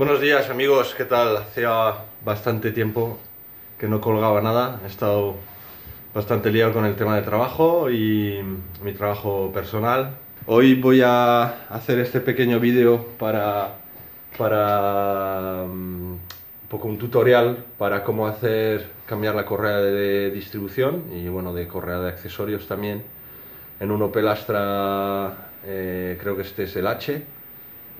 Buenos días amigos, ¿qué tal? Hacía bastante tiempo que no colgaba nada, he estado bastante liado con el tema de trabajo y mi trabajo personal. Hoy voy a hacer este pequeño vídeo para, para un mm, poco un tutorial para cómo hacer cambiar la correa de distribución y bueno, de correa de accesorios también en un Opel Astra, eh, creo que este es el H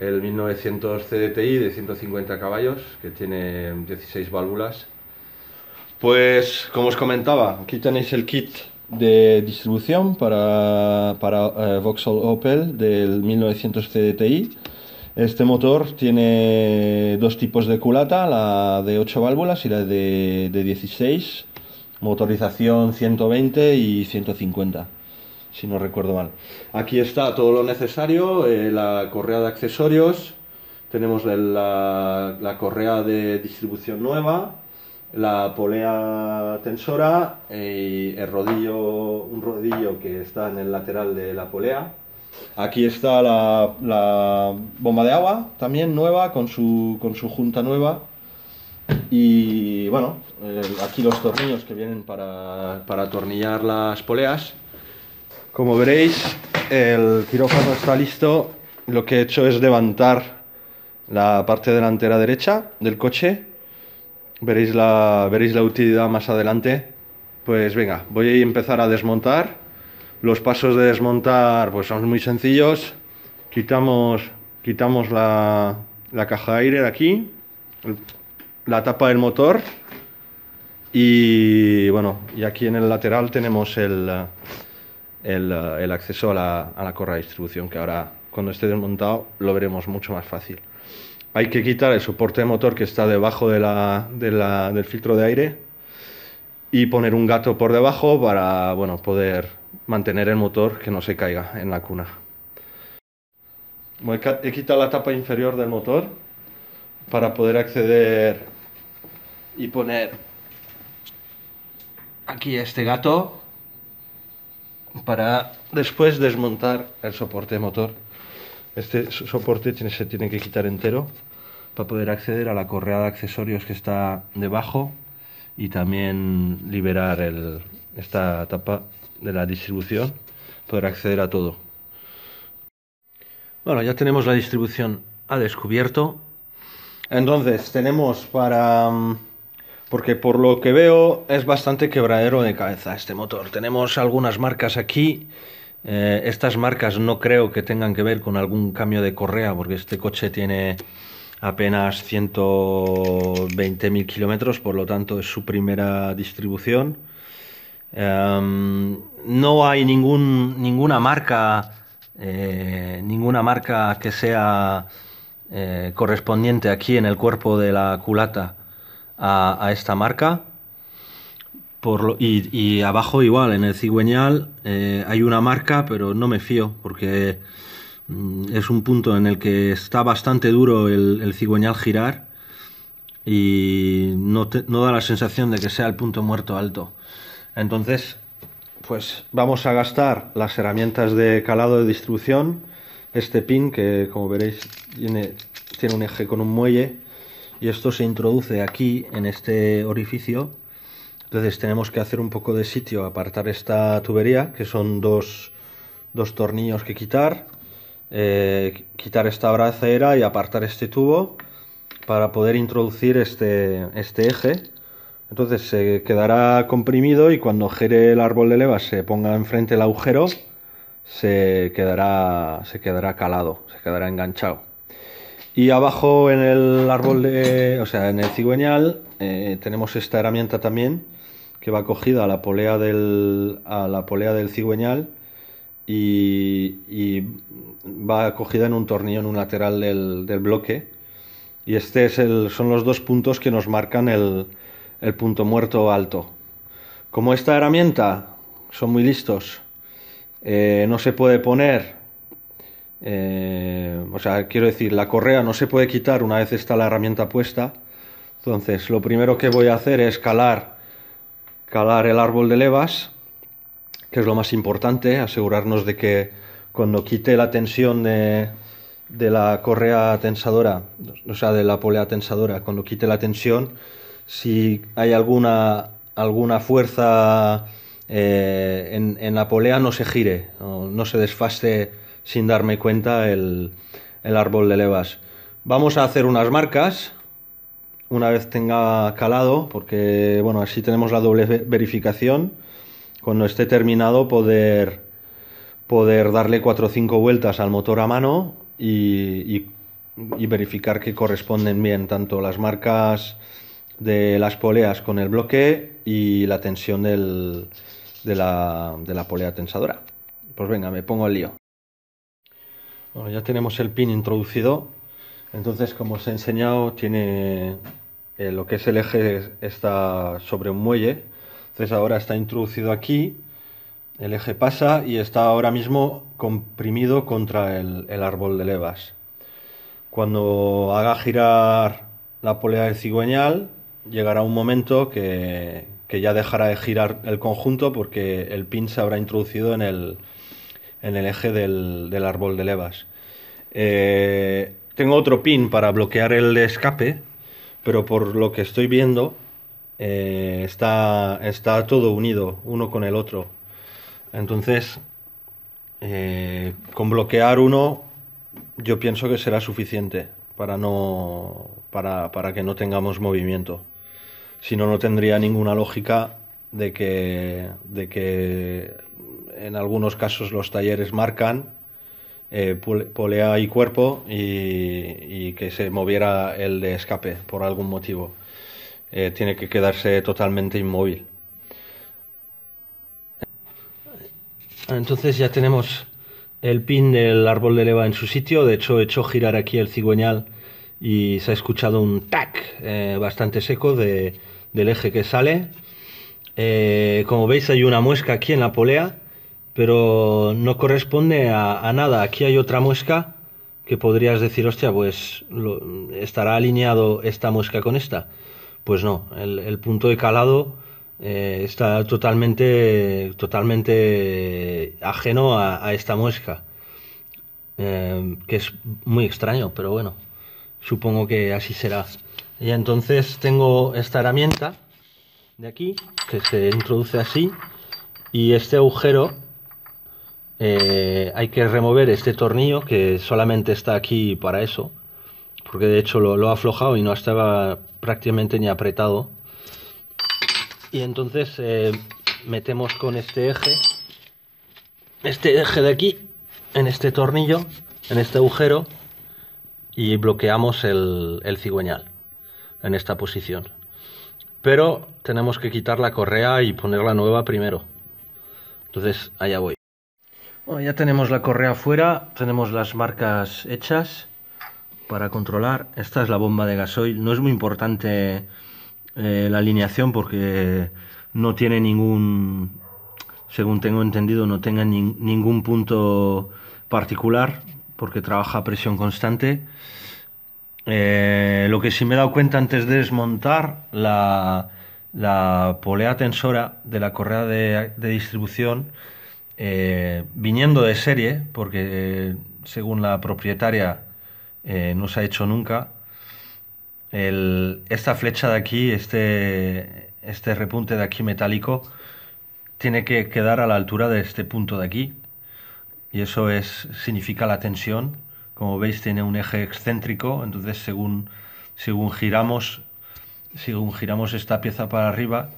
el 1900 CDTI de 150 caballos, que tiene 16 válvulas. Pues como os comentaba, aquí tenéis el kit de distribución para, para eh, Vauxhall Opel del 1900 CDTI. Este motor tiene dos tipos de culata, la de 8 válvulas y la de, de 16, motorización 120 y 150 si no recuerdo mal. Aquí está todo lo necesario, eh, la correa de accesorios, tenemos la, correa de distribución nueva, la polea tensora y eh, el rodillo, un rodillo que está en el lateral de la polea. Aquí está la, bomba de agua también nueva con su, con su junta nueva. Y bueno, eh, aquí los tornillos que vienen para, para atornillar las poleas. Como veréis, el quirófano está listo. Lo que he hecho es levantar la parte delantera derecha del coche. Veréis la, veréis la utilidad más adelante. Pues venga, voy a empezar a desmontar. Los pasos de desmontar pues son muy sencillos. Quitamos, quitamos la, caja de aire de aquí, la tapa del motor y bueno, y aquí en el lateral tenemos el eh, el, acceso a la, corra correa de distribución, que ahora cuando esté desmontado lo veremos mucho más fácil. Hay que quitar el soporte de motor que está debajo del filtro de aire y poner un gato por debajo para poder mantener el motor que no se caiga en la cuna. He quitado la tapa inferior del motor para poder acceder y poner aquí este gato para después desmontar el soporte motor. Este soporte se tiene que quitar entero para poder acceder a la correa de accesorios que está debajo y también liberar esta tapa de la distribución, poder acceder a todo. Bueno, ya tenemos la distribución a descubierto. Entonces, tenemos para mm, porque por lo que veo es bastante quebradero de cabeza este motor. Tenemos algunas marcas aquí. Eh, estas marcas no creo que tengan que ver con algún cambio de correa, porque este coche tiene apenas 120.000 kilómetros, por lo tanto es su primera distribución. Em, no hay ningún, ninguna marca eh, ninguna marca que sea eh, correspondiente aquí en el cuerpo de la culata a, esta marca. Por y, abajo igual, en el cigüeñal eh, hay una marca, pero no me fío, porque mm, es un punto en el que está bastante duro el, cigüeñal girar y no, da la sensación de que sea el punto muerto alto. Entonces, pues vamos a gastar las herramientas de calado de distribución, este pin que como veréis tiene, tiene un eje con un muelle y esto se introduce aquí en este orificio entonces tenemos que hacer un poco de sitio apartar esta tubería que son dos, tornillos que quitar eh, quitar esta bracera y apartar este tubo para poder introducir este, este eje entonces se quedará comprimido y cuando gire el árbol de leva se ponga enfrente el agujero se quedará, se quedará calado, se quedará enganchado y abajo en el árbol de, o sea, en el cigüeñal eh, tenemos esta herramienta también que va cogida a la polea del, a la polea del cigüeñal y, va cogida en un tornillo en un lateral del, bloque. Y este es el, son los dos puntos que nos marcan el, punto muerto alto. Como esta herramienta, son muy listos, eh, no se puede poner eh, o sea, quiero decir, la correa no se puede quitar una vez está la herramienta puesta. Entonces, lo primero que voy a hacer es calar, calar el árbol de levas, que es lo más importante, asegurarnos de que cuando quite la tensión de, la correa tensadora, o sea, de la polea tensadora, cuando quite la tensión, si hay alguna, alguna fuerza eh, en, la polea, no se gire, no, no se desfaste sin darme cuenta el, árbol de levas. Vamos a hacer unas marcas una vez tenga calado, porque bueno, así tenemos la doble verificación. Cuando esté terminado poder, poder darle 4 o 5 vueltas al motor a mano y, verificar que corresponden bien tanto las marcas de las poleas con el bloque y la tensión de, la, de la polea tensadora. Pues venga, me pongo el lío ya tenemos el pin introducido. Entonces, como os he enseñado, tiene eh, lo que es el eje está sobre un muelle. Entonces ahora está introducido aquí, el eje pasa y está ahora mismo comprimido contra el, árbol de levas. Cuando haga girar la polea de cigüeñal, llegará un momento que ya dejará de girar el conjunto porque el pin se habrá introducido en el, en el eje del, árbol de levas. Eh, tengo otro pin para bloquear el escape, pero por lo que estoy viendo eh, está, está todo unido uno con el otro. Entonces, eh, con bloquear uno yo pienso que será suficiente para, no, para, para que no tengamos movimiento. Si no, no tendría ninguna lógica de que, en algunos casos los talleres marcan eh, polea y cuerpo y, que se moviera el de escape por algún motivo. Eh, tiene que quedarse totalmente inmóvil. Entonces ya tenemos el pin del árbol de leva en su sitio. De hecho, he hecho girar aquí el cigüeñal y se ha escuchado un tac eh, bastante seco del eje que sale. Eh, como veis hay una muesca aquí en la polea, pero no corresponde a, nada. Aquí hay otra muesca que podrías decir, hostia, pues estará alineado esta muesca con esta. Pues no, el, punto de calado eh, está totalmente, totalmente ajeno a, esta muesca. Eh, que es muy extraño, pero bueno, supongo que así será. Y entonces tengo esta herramienta de aquí, que se introduce así, y este agujero eh, hay que remover este tornillo que solamente está aquí para eso, porque de hecho lo, ha aflojado y no estaba prácticamente ni apretado. Y entonces eh, metemos con este eje, este eje de aquí, en este tornillo, en este agujero, y bloqueamos el cigüeñal en esta posición. Pero tenemos que quitar la correa y poner la nueva primero. Entonces, allá voy. Bueno, ya tenemos la correa fuera, tenemos las marcas hechas para controlar. Esta es la bomba de gasoil. No es muy importante eh, la alineación porque no tiene ningún, según tengo entendido, no tenga ningún punto particular porque trabaja a presión constante. Eh, lo que sí me he dado cuenta antes de desmontar la, polea tensora de la correa de, distribución, eh, viniendo de serie, porque eh, según la propietaria no se ha hecho nunca, esta flecha de aquí, este, este repunte de aquí metálico, tiene que quedar a la altura de este punto de aquí. Y eso es, significa la tensión como veis tiene un eje excéntrico, entonces según, según, giramos, según giramos esta pieza para arriba,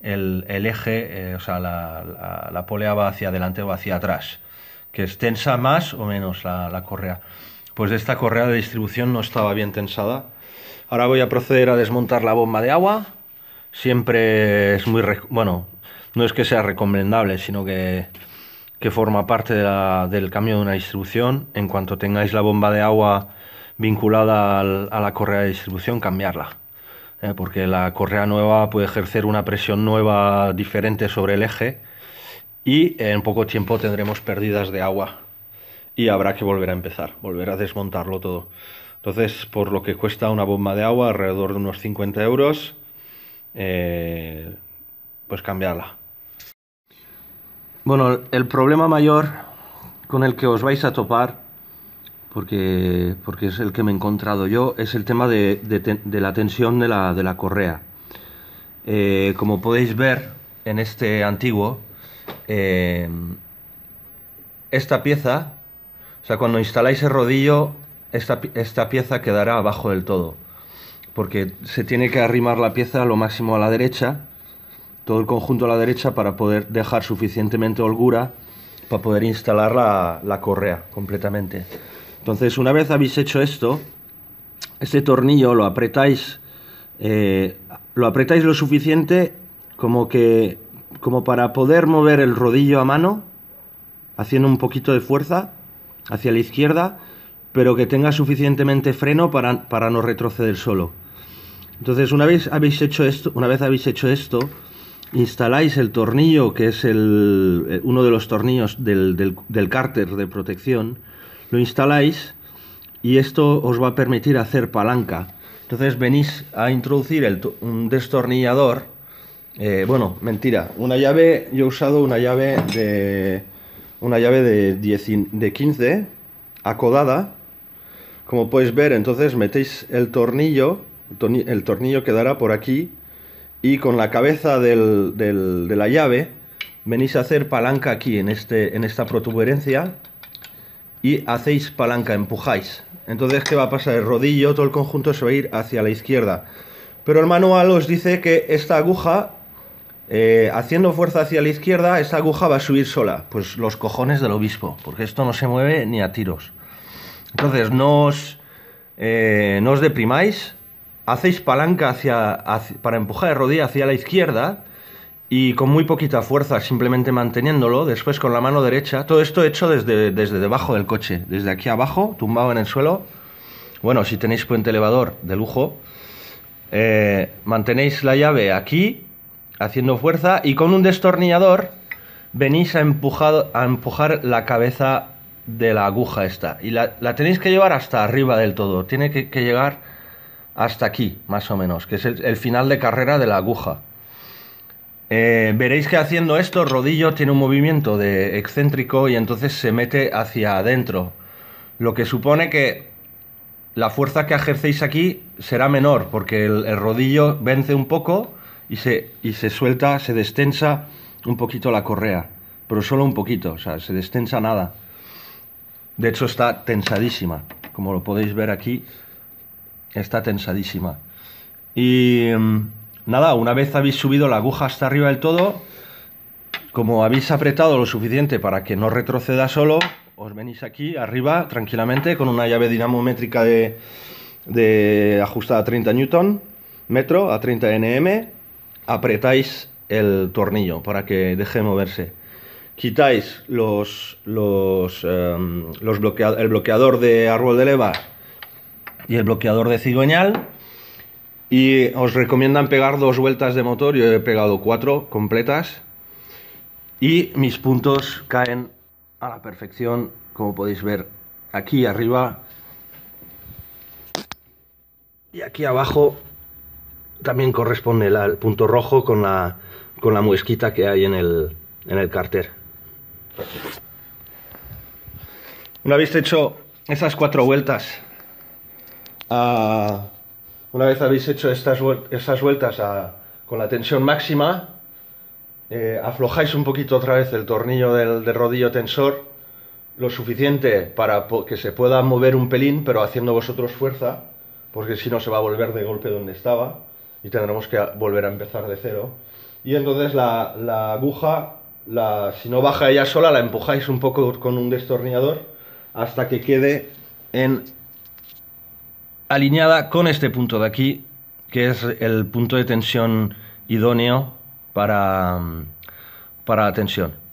el, eje, eh, o sea, la, la, polea va hacia adelante o hacia atrás, que es tensa más o menos la, la correa. Pues esta correa de distribución no estaba bien tensada. Ahora voy a proceder a desmontar la bomba de agua. Siempre es muy... Bueno, no es que sea recomendable, sino que que forma parte del cambio de una distribución. En cuanto tengáis la bomba de agua vinculada a la correa de distribución, cambiarla. ¿eh? porque la correa nueva puede ejercer una presión nueva diferente sobre el eje y en poco tiempo tendremos pérdidas de agua y habrá que volver a empezar, volver a desmontarlo todo. Entonces, por lo que cuesta una bomba de agua, alrededor de unos 50 euros, eh, pues cambiarla. Bueno, el problema mayor con el que os vais a topar, porque, porque es el que me he encontrado yo, es el tema de, la tensión de la, correa. Eh, como podéis ver en este antiguo, eh, esta pieza, o sea, cuando instaláis el rodillo, esta, esta pieza quedará abajo del todo, porque se tiene que arrimar la pieza lo máximo a la derecha, todo el conjunto a la derecha para poder dejar suficientemente holgura para poder instalar la, correa completamente. Entonces, una vez habéis hecho esto, este tornillo lo apretáis, eh, lo apretáis lo suficiente como que como para poder mover el rodillo a mano, haciendo un poquito de fuerza hacia la izquierda, pero que tenga suficientemente freno para, para no retroceder solo. Entonces, una vez habéis hecho esto, una vez habéis hecho esto, instaláis el tornillo, que es el, eh, uno de los tornillos del, cárter de protección, lo instaláis y esto os va a permitir hacer palanca. Entonces venís a introducir el, un destornillador. Eh, bueno, mentira, una llave, yo he usado una llave de una llave de, de 15 acodada. Como podéis ver, entonces metéis el tornillo, el tornillo quedará por aquí y con la cabeza de la llave venís a hacer palanca aquí en, este, en esta protuberancia y hacéis palanca, empujáis. Entonces, ¿qué va a pasar? El rodillo, todo el conjunto se va a ir hacia la izquierda. Pero el manual os dice que esta aguja, eh, haciendo fuerza hacia la izquierda, esta aguja va a subir sola. Pues los cojones del obispo, porque esto no se mueve ni a tiros. Entonces, no os eh, deprimáis, hacéis palanca hacia, para empujar el rodilla hacia la izquierda y con muy poquita fuerza, simplemente manteniéndolo, después con la mano derecha, todo esto hecho desde, desde debajo del coche, desde aquí abajo, tumbado en el suelo. Bueno, si tenéis puente elevador de lujo, eh, mantenéis la llave aquí, haciendo fuerza, y con un destornillador venís a, empujado, a empujar la cabeza de la aguja esta. Y la, tenéis que llevar hasta arriba del todo, tiene que llegar hasta aquí, más o menos, que es el, final de carrera de la aguja. Eh, veréis que haciendo esto, rodillo tiene un movimiento de excéntrico y entonces se mete hacia adentro, lo que supone que la fuerza que ejercéis aquí será menor, porque el, rodillo vence un poco y se, y se suelta, se destensa un poquito la correa, pero solo un poquito, o sea, se destensa nada. De hecho está tensadísima, como lo podéis ver aquí, está tensadísima. Y mm, nada, una vez habéis subido la aguja hasta arriba del todo, como habéis apretado lo suficiente para que no retroceda solo, os venís aquí arriba tranquilamente con una llave dinamométrica de, ajustada a 30 newton metro a 30 nm, apretáis el tornillo para que deje de moverse. Quitáis los, los, em, el bloqueador de árbol de leva y el bloqueador de cigüeñal. Y os recomiendan pegar dos vueltas de motor, yo he pegado cuatro completas. Y mis puntos caen a la perfección, como podéis ver aquí arriba. Y aquí abajo también corresponde el punto rojo con la, con muesquita que hay en el, en el cárter. Una vez hecho esas cuatro vueltas Ah, una vez habéis hecho estas, vueltas con la tensión máxima, eh, aflojáis un poquito otra vez el tornillo del, rodillo tensor, lo suficiente para que se pueda mover un pelín, pero haciendo vosotros fuerza, porque si no se va a volver de golpe donde estaba y tendremos que volver a empezar de cero. Y entonces la, aguja, si no baja ella sola, la empujáis un poco con un destornillador hasta que quede en alineada con este punto de aquí, que es el punto de tensión idóneo para, mm, para la tensión.